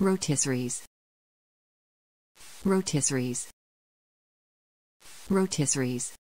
rotisseries rotisseries rotisseries